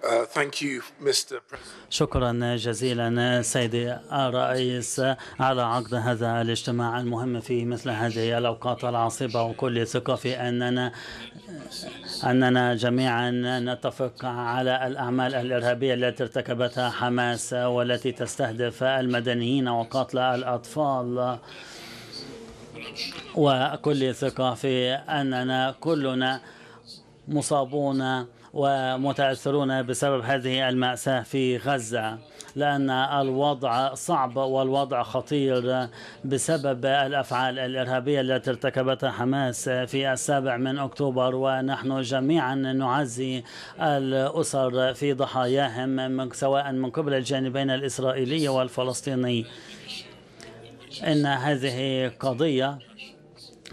Uh, شكرا جزيلا سيدي الرئيس على عقد هذا الاجتماع المهم في مثل هذه الأوقات العصيبة وكل ثقة في أننا أننا جميعا نتفق على الأعمال الإرهابية التي ارتكبتها حماس والتي تستهدف المدنيين وقتل الأطفال وكل ثقة في أننا كلنا مصابون ومتأثرون بسبب هذه المأساة في غزة لأن الوضع صعب والوضع خطير بسبب الأفعال الإرهابية التي ارتكبتها حماس في السابع من أكتوبر ونحن جميعا نعزي الأسر في ضحاياهم سواء من قبل الجانبين الإسرائيلي والفلسطيني إن هذه قضية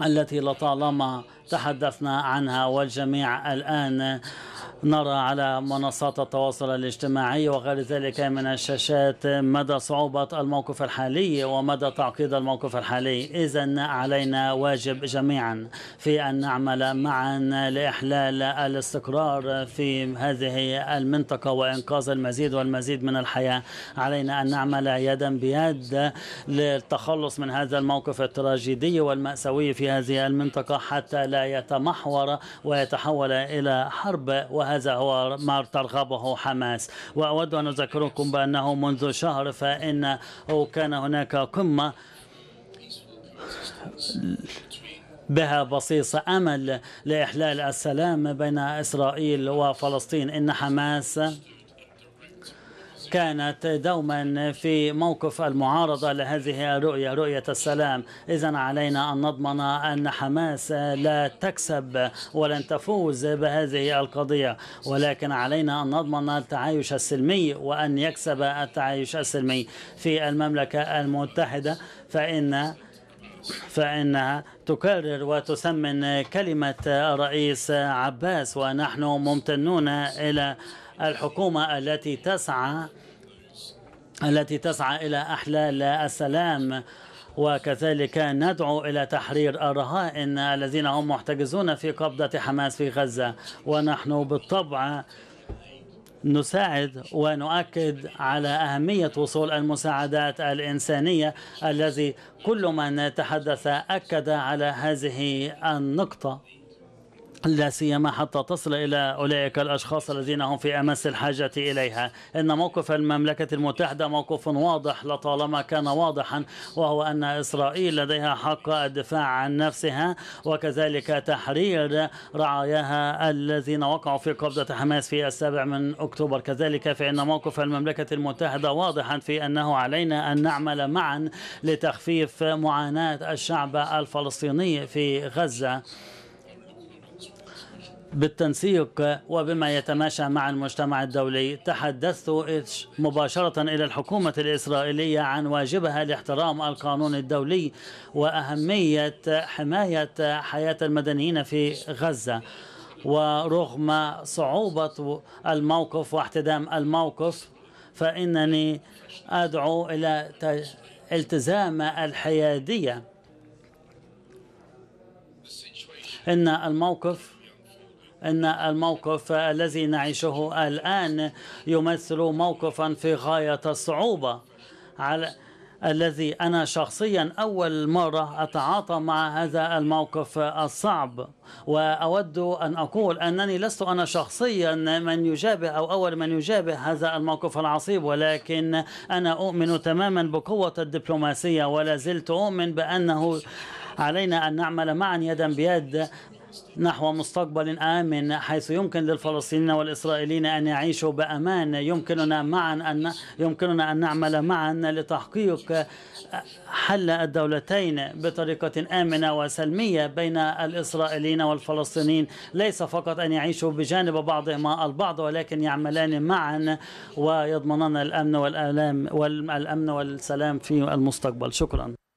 التي لطالما تحدثنا عنها والجميع الآن نرى على منصات التواصل الاجتماعي وغير ذلك من الشاشات مدى صعوبة الموقف الحالي ومدى تعقيد الموقف الحالي إذا علينا واجب جميعا في أن نعمل معا لإحلال الاستقرار في هذه المنطقة وإنقاذ المزيد والمزيد من الحياة علينا أن نعمل يدا بيد للتخلص من هذا الموقف التراجيدي والمأساوي في هذه المنطقة حتى لا يتمحور ويتحول إلى حرب وهذا وهذا هو ما ترغبه حماس وأود أن أذكركم بأنه منذ شهر فإن كان هناك قمة بها بصيص أمل لإحلال السلام بين إسرائيل وفلسطين إن حماس كانت دوما في موقف المعارضة لهذه الرؤية رؤية السلام إذا علينا أن نضمن أن حماس لا تكسب ولن تفوز بهذه القضية ولكن علينا أن نضمن التعايش السلمي وأن يكسب التعايش السلمي في المملكة المتحدة فإن فإنها تكرر وتسمن كلمة الرئيس عباس ونحن ممتنون إلى الحكومة التي تسعى التي تسعى إلى أحلال السلام وكذلك ندعو إلى تحرير الرهائن الذين هم محتجزون في قبضة حماس في غزة ونحن بالطبع نساعد ونؤكد على أهمية وصول المساعدات الإنسانية الذي كل من تحدث أكد على هذه النقطة لا سيما حتى تصل الى اولئك الاشخاص الذين هم في امس الحاجه اليها، ان موقف المملكه المتحده موقف واضح لطالما كان واضحا وهو ان اسرائيل لديها حق الدفاع عن نفسها وكذلك تحرير رعاياها الذين وقعوا في قبضه حماس في السابع من اكتوبر، كذلك فان موقف المملكه المتحده واضحا في انه علينا ان نعمل معا لتخفيف معاناه الشعب الفلسطيني في غزه. بالتنسيق وبما يتماشى مع المجتمع الدولي تحدثت مباشرة إلى الحكومة الإسرائيلية عن واجبها لاحترام القانون الدولي وأهمية حماية حياة المدنيين في غزة ورغم صعوبة الموقف واحتدام الموقف فإنني أدعو إلى التزام الحيادية إن الموقف أن الموقف الذي نعيشه الآن يمثل موقفا في غاية الصعوبة على الذي أنا شخصيا أول مرة أتعاطى مع هذا الموقف الصعب وأود أن أقول أنني لست أنا شخصيا من يجابه أو أول من يجابه هذا الموقف العصيب ولكن أنا أؤمن تماما بقوة الدبلوماسية ولا زلت أؤمن بأنه علينا أن نعمل معا يدا بيد نحو مستقبل آمن حيث يمكن للفلسطينيين والإسرائيليين أن يعيشوا بأمان يمكننا معا أن يمكننا أن نعمل معا لتحقيق حل الدولتين بطريقة آمنة وسلمية بين الإسرائيليين والفلسطينيين ليس فقط أن يعيشوا بجانب بعضهما البعض ولكن يعملان معا ويضمنان الأمن والألام والأمن والسلام في المستقبل شكرا